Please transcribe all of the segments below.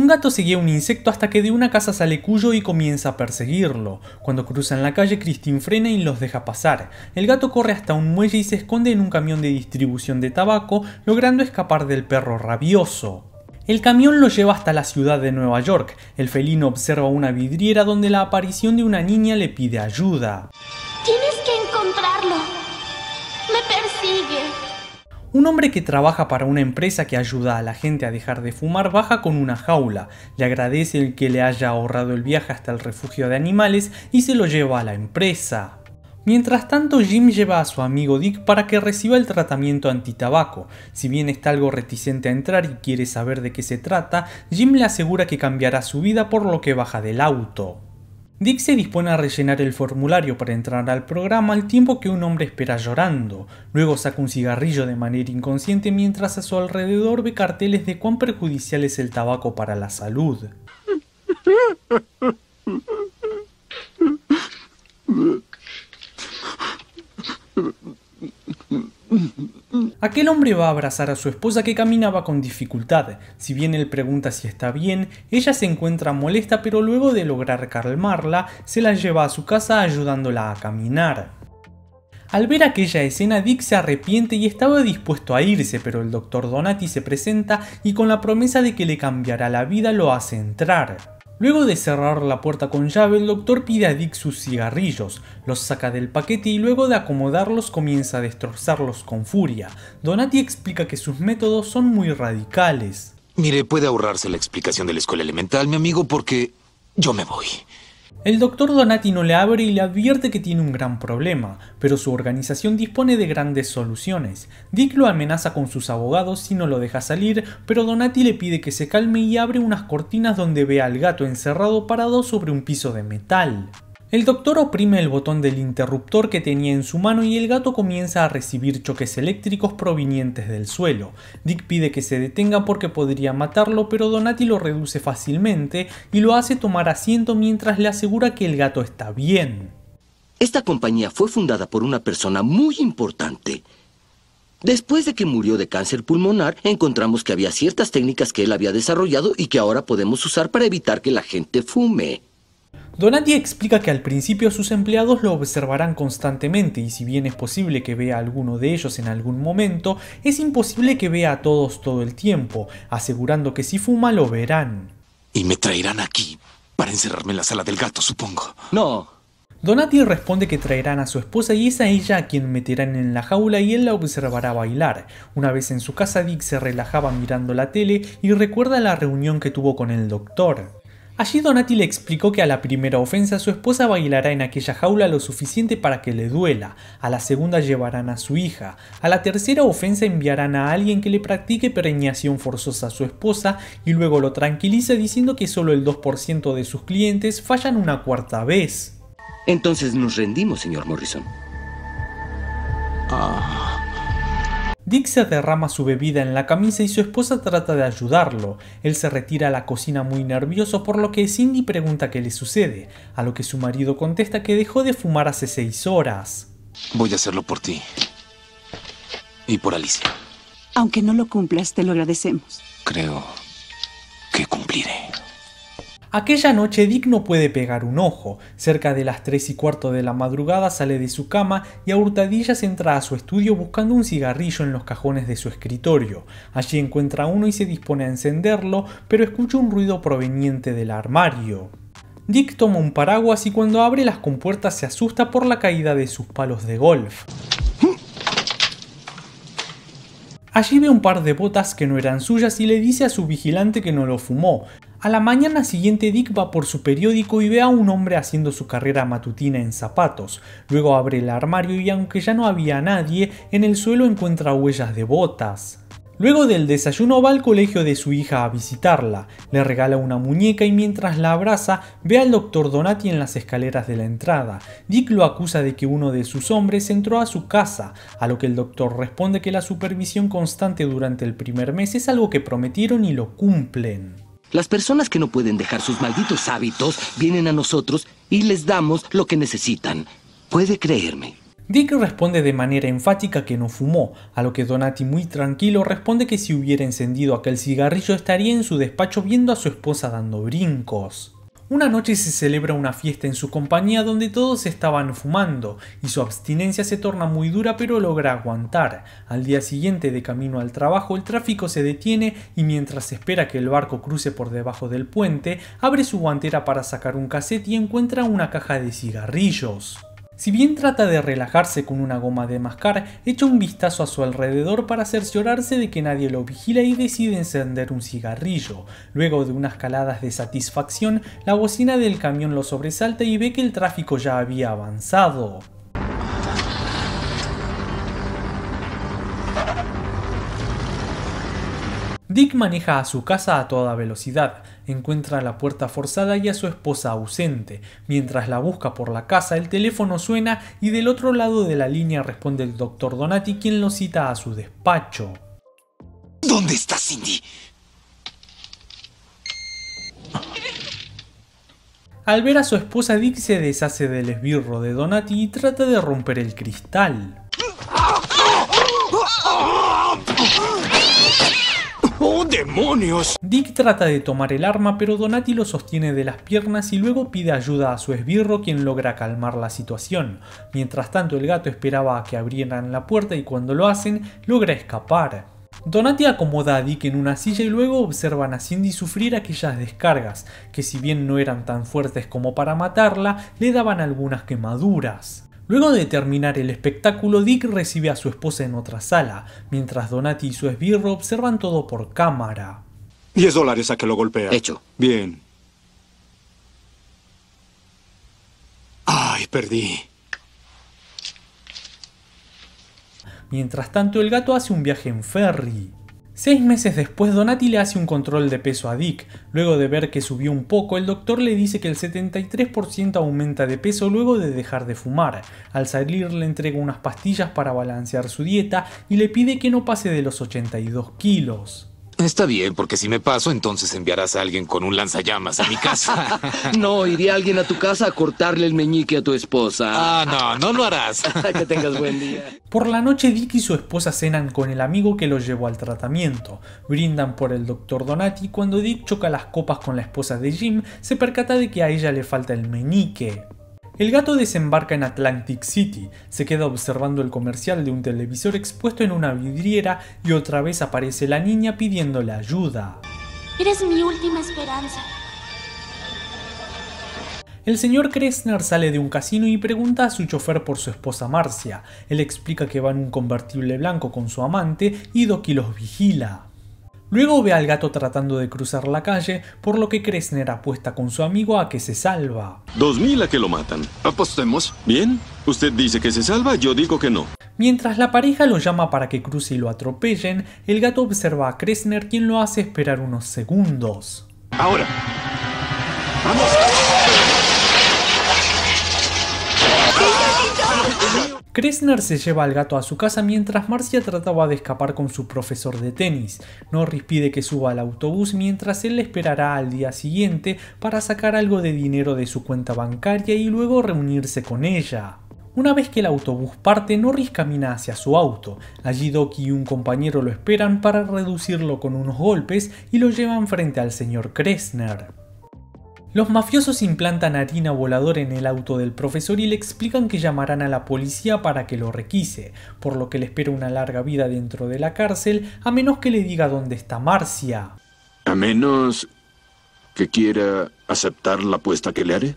Un gato sigue a un insecto hasta que de una casa sale Cuyo y comienza a perseguirlo. Cuando cruzan la calle, Christine frena y los deja pasar. El gato corre hasta un muelle y se esconde en un camión de distribución de tabaco, logrando escapar del perro rabioso. El camión lo lleva hasta la ciudad de Nueva York. El felino observa una vidriera donde la aparición de una niña le pide ayuda. Tienes que encontrarlo. Me persigue. Un hombre que trabaja para una empresa que ayuda a la gente a dejar de fumar baja con una jaula, le agradece el que le haya ahorrado el viaje hasta el refugio de animales y se lo lleva a la empresa. Mientras tanto, Jim lleva a su amigo Dick para que reciba el tratamiento antitabaco. Si bien está algo reticente a entrar y quiere saber de qué se trata, Jim le asegura que cambiará su vida por lo que baja del auto. Dick se dispone a rellenar el formulario para entrar al programa al tiempo que un hombre espera llorando. Luego saca un cigarrillo de manera inconsciente mientras a su alrededor ve carteles de cuán perjudicial es el tabaco para la salud. Aquel hombre va a abrazar a su esposa que caminaba con dificultad. Si bien él pregunta si está bien, ella se encuentra molesta pero luego de lograr calmarla, se la lleva a su casa ayudándola a caminar. Al ver aquella escena, Dick se arrepiente y estaba dispuesto a irse, pero el doctor Donati se presenta y con la promesa de que le cambiará la vida lo hace entrar. Luego de cerrar la puerta con llave, el doctor pide a Dick sus cigarrillos, los saca del paquete y luego de acomodarlos comienza a destrozarlos con furia. Donati explica que sus métodos son muy radicales. Mire, puede ahorrarse la explicación de la escuela elemental, mi amigo, porque yo me voy. El doctor Donati no le abre y le advierte que tiene un gran problema, pero su organización dispone de grandes soluciones. Dick lo amenaza con sus abogados si no lo deja salir, pero Donati le pide que se calme y abre unas cortinas donde ve al gato encerrado parado sobre un piso de metal. El doctor oprime el botón del interruptor que tenía en su mano y el gato comienza a recibir choques eléctricos provenientes del suelo. Dick pide que se detenga porque podría matarlo, pero Donati lo reduce fácilmente y lo hace tomar asiento mientras le asegura que el gato está bien. Esta compañía fue fundada por una persona muy importante. Después de que murió de cáncer pulmonar, encontramos que había ciertas técnicas que él había desarrollado y que ahora podemos usar para evitar que la gente fume. Donati explica que al principio sus empleados lo observarán constantemente y si bien es posible que vea a alguno de ellos en algún momento, es imposible que vea a todos todo el tiempo, asegurando que si fuma lo verán. Y me traerán aquí para encerrarme en la sala del gato, supongo. No. Donati responde que traerán a su esposa y es a ella a quien meterán en la jaula y él la observará bailar. Una vez en su casa Dick se relajaba mirando la tele y recuerda la reunión que tuvo con el doctor. Allí Donati le explicó que a la primera ofensa su esposa bailará en aquella jaula lo suficiente para que le duela, a la segunda llevarán a su hija, a la tercera ofensa enviarán a alguien que le practique preñación forzosa a su esposa y luego lo tranquilice diciendo que solo el 2% de sus clientes fallan una cuarta vez. Entonces nos rendimos, señor Morrison. Ah. Dick se derrama su bebida en la camisa y su esposa trata de ayudarlo. Él se retira a la cocina muy nervioso por lo que Cindy pregunta qué le sucede, a lo que su marido contesta que dejó de fumar hace seis horas. Voy a hacerlo por ti. Y por Alicia. Aunque no lo cumplas, te lo agradecemos. Creo que cumpliré. Aquella noche Dick no puede pegar un ojo. Cerca de las 3 y cuarto de la madrugada sale de su cama y a hurtadillas entra a su estudio buscando un cigarrillo en los cajones de su escritorio. Allí encuentra uno y se dispone a encenderlo, pero escucha un ruido proveniente del armario. Dick toma un paraguas y cuando abre las compuertas se asusta por la caída de sus palos de golf. Allí ve un par de botas que no eran suyas y le dice a su vigilante que no lo fumó, a la mañana siguiente Dick va por su periódico y ve a un hombre haciendo su carrera matutina en zapatos. Luego abre el armario y aunque ya no había nadie, en el suelo encuentra huellas de botas. Luego del desayuno va al colegio de su hija a visitarla, le regala una muñeca y mientras la abraza ve al doctor Donati en las escaleras de la entrada. Dick lo acusa de que uno de sus hombres entró a su casa, a lo que el doctor responde que la supervisión constante durante el primer mes es algo que prometieron y lo cumplen. Las personas que no pueden dejar sus malditos hábitos vienen a nosotros y les damos lo que necesitan. Puede creerme. Dick responde de manera enfática que no fumó, a lo que Donati muy tranquilo responde que si hubiera encendido aquel cigarrillo estaría en su despacho viendo a su esposa dando brincos. Una noche se celebra una fiesta en su compañía donde todos estaban fumando, y su abstinencia se torna muy dura pero logra aguantar. Al día siguiente, de camino al trabajo, el tráfico se detiene y mientras espera que el barco cruce por debajo del puente, abre su guantera para sacar un cassette y encuentra una caja de cigarrillos. Si bien trata de relajarse con una goma de mascar, echa un vistazo a su alrededor para cerciorarse de que nadie lo vigila y decide encender un cigarrillo. Luego de unas caladas de satisfacción, la bocina del camión lo sobresalta y ve que el tráfico ya había avanzado. Dick maneja a su casa a toda velocidad, encuentra la puerta forzada y a su esposa ausente. Mientras la busca por la casa, el teléfono suena y del otro lado de la línea responde el doctor Donati quien lo cita a su despacho. ¿Dónde está Cindy? Al ver a su esposa, Dick se deshace del esbirro de Donati y trata de romper el cristal. ¡Demonios! Dick trata de tomar el arma, pero Donati lo sostiene de las piernas y luego pide ayuda a su esbirro, quien logra calmar la situación. Mientras tanto, el gato esperaba a que abrieran la puerta y cuando lo hacen, logra escapar. Donati acomoda a Dick en una silla y luego observan a Cindy sufrir aquellas descargas, que si bien no eran tan fuertes como para matarla, le daban algunas quemaduras. Luego de terminar el espectáculo, Dick recibe a su esposa en otra sala, mientras Donati y su esbirro observan todo por cámara. 10 dólares a que lo golpea. Hecho. Bien. Ay, perdí. Mientras tanto, el gato hace un viaje en ferry. Seis meses después, Donati le hace un control de peso a Dick. Luego de ver que subió un poco, el doctor le dice que el 73% aumenta de peso luego de dejar de fumar. Al salir le entrega unas pastillas para balancear su dieta y le pide que no pase de los 82 kilos. Está bien, porque si me paso, entonces enviarás a alguien con un lanzallamas a mi casa. no, iría alguien a tu casa a cortarle el meñique a tu esposa. Ah, no, no lo harás. que tengas buen día. Por la noche, Dick y su esposa cenan con el amigo que los llevó al tratamiento. Brindan por el doctor Donati. Cuando Dick choca las copas con la esposa de Jim, se percata de que a ella le falta el meñique. El gato desembarca en Atlantic City, se queda observando el comercial de un televisor expuesto en una vidriera y otra vez aparece la niña pidiéndole ayuda. Eres mi última esperanza. El señor Kressner sale de un casino y pregunta a su chofer por su esposa Marcia. Él explica que va en un convertible blanco con su amante y Doki los vigila. Luego ve al gato tratando de cruzar la calle, por lo que Kresner apuesta con su amigo a que se salva. Dos mil a que lo matan. Apostemos. Bien. Usted dice que se salva, yo digo que no. Mientras la pareja lo llama para que cruce y lo atropellen, el gato observa a Kresner quien lo hace esperar unos segundos. Ahora. ¡Vamos! Kressner se lleva al gato a su casa mientras Marcia trataba de escapar con su profesor de tenis. Norris pide que suba al autobús mientras él le esperará al día siguiente para sacar algo de dinero de su cuenta bancaria y luego reunirse con ella. Una vez que el autobús parte, Norris camina hacia su auto. Allí Doki y un compañero lo esperan para reducirlo con unos golpes y lo llevan frente al señor Kressner. Los mafiosos implantan harina voladora en el auto del profesor y le explican que llamarán a la policía para que lo requise, por lo que le espera una larga vida dentro de la cárcel a menos que le diga dónde está Marcia. A menos que quiera aceptar la apuesta que le haré.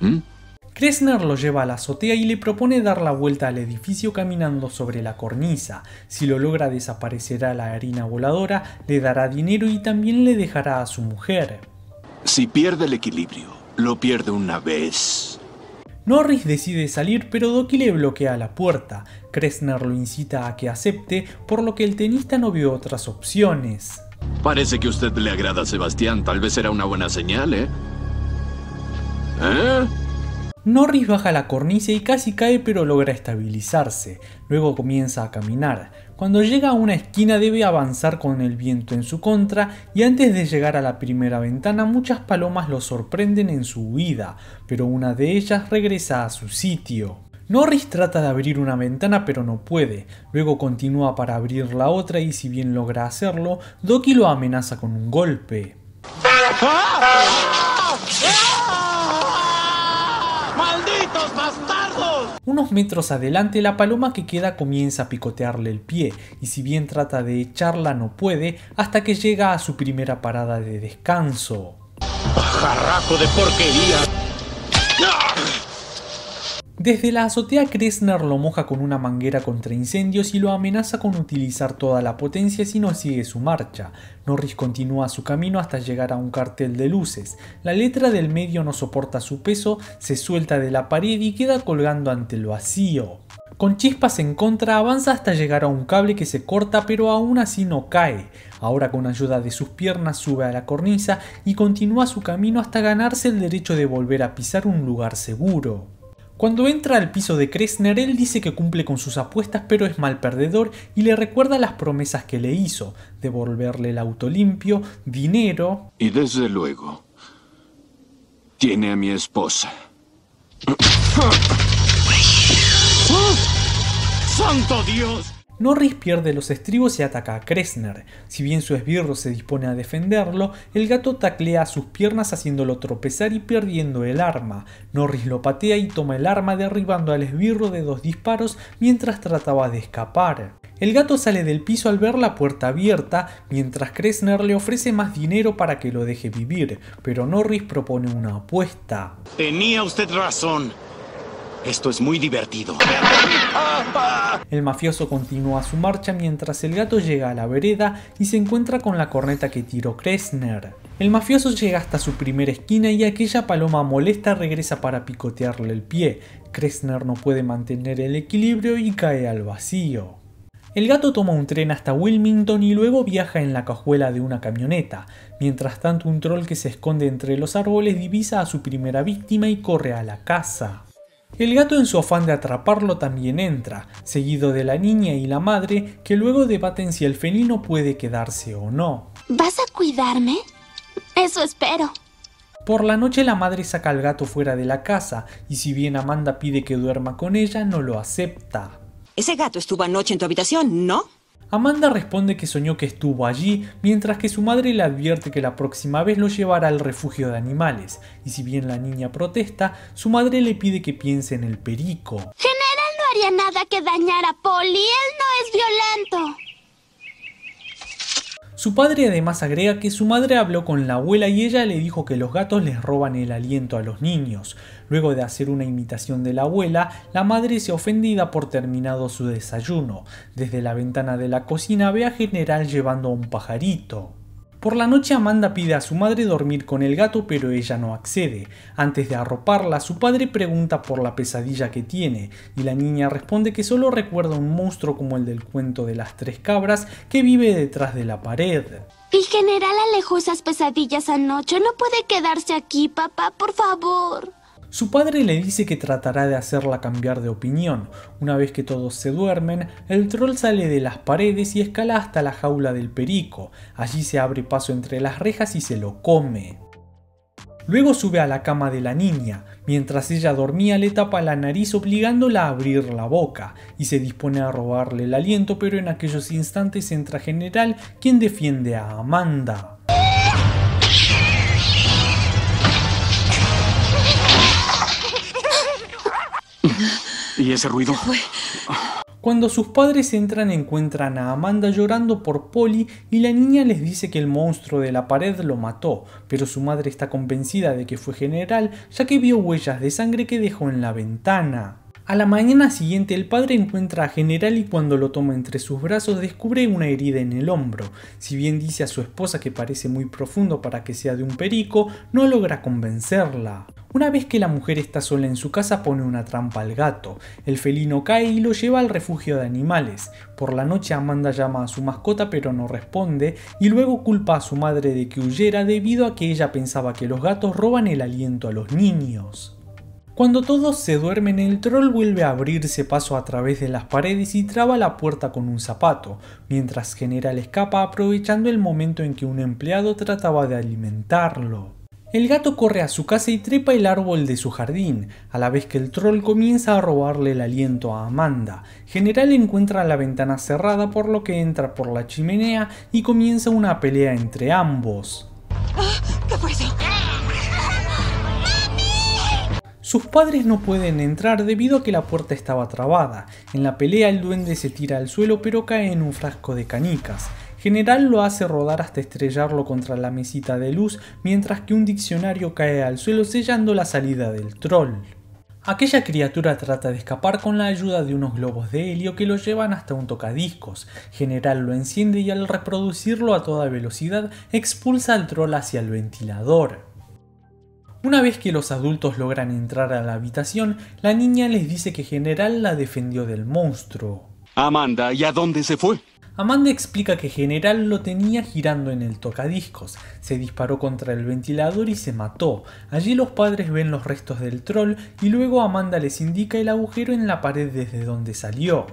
Kressner Kresner lo lleva a la azotea y le propone dar la vuelta al edificio caminando sobre la cornisa. Si lo logra desaparecerá la harina voladora, le dará dinero y también le dejará a su mujer. Si pierde el equilibrio, lo pierde una vez. Norris decide salir pero Doki le bloquea la puerta, Kresner lo incita a que acepte, por lo que el tenista no vio otras opciones. Parece que usted le agrada Sebastián, tal vez será una buena señal, ¿eh? ¿Eh? Norris baja la cornisa y casi cae pero logra estabilizarse, luego comienza a caminar. Cuando llega a una esquina debe avanzar con el viento en su contra y antes de llegar a la primera ventana muchas palomas lo sorprenden en su huida, pero una de ellas regresa a su sitio. Norris trata de abrir una ventana pero no puede, luego continúa para abrir la otra y si bien logra hacerlo, Doki lo amenaza con un golpe. ¡Ah! ¡Ah! ¡Ah! Unos metros adelante la paloma que queda comienza a picotearle el pie y si bien trata de echarla no puede hasta que llega a su primera parada de descanso. de porquería! Desde la azotea, Kressner lo moja con una manguera contra incendios y lo amenaza con utilizar toda la potencia si no sigue su marcha. Norris continúa su camino hasta llegar a un cartel de luces. La letra del medio no soporta su peso, se suelta de la pared y queda colgando ante el vacío. Con chispas en contra avanza hasta llegar a un cable que se corta pero aún así no cae. Ahora con ayuda de sus piernas sube a la cornisa y continúa su camino hasta ganarse el derecho de volver a pisar un lugar seguro. Cuando entra al piso de Kressner, él dice que cumple con sus apuestas pero es mal perdedor y le recuerda las promesas que le hizo, devolverle el auto limpio, dinero... Y desde luego, tiene a mi esposa. ¡Ah! ¡Ah! ¡Ah! ¡Santo Dios! Norris pierde los estribos y ataca a Kresner. Si bien su esbirro se dispone a defenderlo, el gato taclea sus piernas haciéndolo tropezar y perdiendo el arma. Norris lo patea y toma el arma derribando al esbirro de dos disparos mientras trataba de escapar. El gato sale del piso al ver la puerta abierta, mientras Kressner le ofrece más dinero para que lo deje vivir, pero Norris propone una apuesta. Tenía usted razón. Esto es muy divertido. El mafioso continúa su marcha mientras el gato llega a la vereda y se encuentra con la corneta que tiró Kresner. El mafioso llega hasta su primera esquina y aquella paloma molesta regresa para picotearle el pie. Kressner no puede mantener el equilibrio y cae al vacío. El gato toma un tren hasta Wilmington y luego viaja en la cajuela de una camioneta. Mientras tanto, un troll que se esconde entre los árboles divisa a su primera víctima y corre a la casa. El gato en su afán de atraparlo también entra, seguido de la niña y la madre que luego debaten si el felino puede quedarse o no. ¿Vas a cuidarme? Eso espero. Por la noche la madre saca al gato fuera de la casa y si bien Amanda pide que duerma con ella, no lo acepta. Ese gato estuvo anoche en tu habitación, ¿no? Amanda responde que soñó que estuvo allí, mientras que su madre le advierte que la próxima vez lo llevará al refugio de animales, y si bien la niña protesta, su madre le pide que piense en el perico. General no haría nada que dañara a Polly, él no es violento. Su padre además agrega que su madre habló con la abuela y ella le dijo que los gatos les roban el aliento a los niños. Luego de hacer una imitación de la abuela, la madre se ofendida por terminado su desayuno. Desde la ventana de la cocina ve a General llevando un pajarito. Por la noche Amanda pide a su madre dormir con el gato pero ella no accede. Antes de arroparla, su padre pregunta por la pesadilla que tiene y la niña responde que solo recuerda un monstruo como el del cuento de las tres cabras que vive detrás de la pared. El general alejó esas pesadillas anoche, no puede quedarse aquí, papá, por favor. Su padre le dice que tratará de hacerla cambiar de opinión. Una vez que todos se duermen, el troll sale de las paredes y escala hasta la jaula del perico. Allí se abre paso entre las rejas y se lo come. Luego sube a la cama de la niña. Mientras ella dormía le tapa la nariz obligándola a abrir la boca y se dispone a robarle el aliento, pero en aquellos instantes entra General quien defiende a Amanda. ¿Y ese ruido? Cuando sus padres entran encuentran a Amanda llorando por Polly y la niña les dice que el monstruo de la pared lo mató, pero su madre está convencida de que fue general ya que vio huellas de sangre que dejó en la ventana. A la mañana siguiente el padre encuentra a General y cuando lo toma entre sus brazos descubre una herida en el hombro. Si bien dice a su esposa que parece muy profundo para que sea de un perico, no logra convencerla. Una vez que la mujer está sola en su casa pone una trampa al gato. El felino cae y lo lleva al refugio de animales. Por la noche Amanda llama a su mascota pero no responde y luego culpa a su madre de que huyera debido a que ella pensaba que los gatos roban el aliento a los niños. Cuando todos se duermen, el troll vuelve a abrirse paso a través de las paredes y traba la puerta con un zapato, mientras General escapa aprovechando el momento en que un empleado trataba de alimentarlo. El gato corre a su casa y trepa el árbol de su jardín, a la vez que el troll comienza a robarle el aliento a Amanda. General encuentra la ventana cerrada por lo que entra por la chimenea y comienza una pelea entre ambos. Ah, Sus padres no pueden entrar debido a que la puerta estaba trabada. En la pelea el duende se tira al suelo pero cae en un frasco de canicas. General lo hace rodar hasta estrellarlo contra la mesita de luz mientras que un diccionario cae al suelo sellando la salida del troll. Aquella criatura trata de escapar con la ayuda de unos globos de helio que lo llevan hasta un tocadiscos. General lo enciende y al reproducirlo a toda velocidad expulsa al troll hacia el ventilador. Una vez que los adultos logran entrar a la habitación, la niña les dice que General la defendió del monstruo. Amanda, ¿y a dónde se fue? Amanda explica que General lo tenía girando en el tocadiscos, se disparó contra el ventilador y se mató. Allí los padres ven los restos del troll y luego Amanda les indica el agujero en la pared desde donde salió.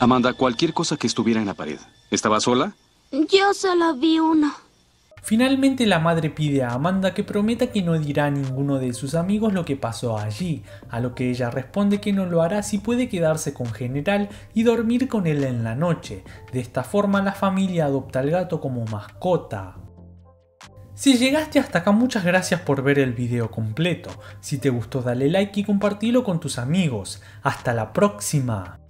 Amanda, cualquier cosa que estuviera en la pared. ¿Estaba sola? Yo solo vi uno. Finalmente la madre pide a Amanda que prometa que no dirá a ninguno de sus amigos lo que pasó allí, a lo que ella responde que no lo hará si puede quedarse con General y dormir con él en la noche. De esta forma la familia adopta al gato como mascota. Si llegaste hasta acá muchas gracias por ver el video completo. Si te gustó dale like y compartilo con tus amigos. Hasta la próxima.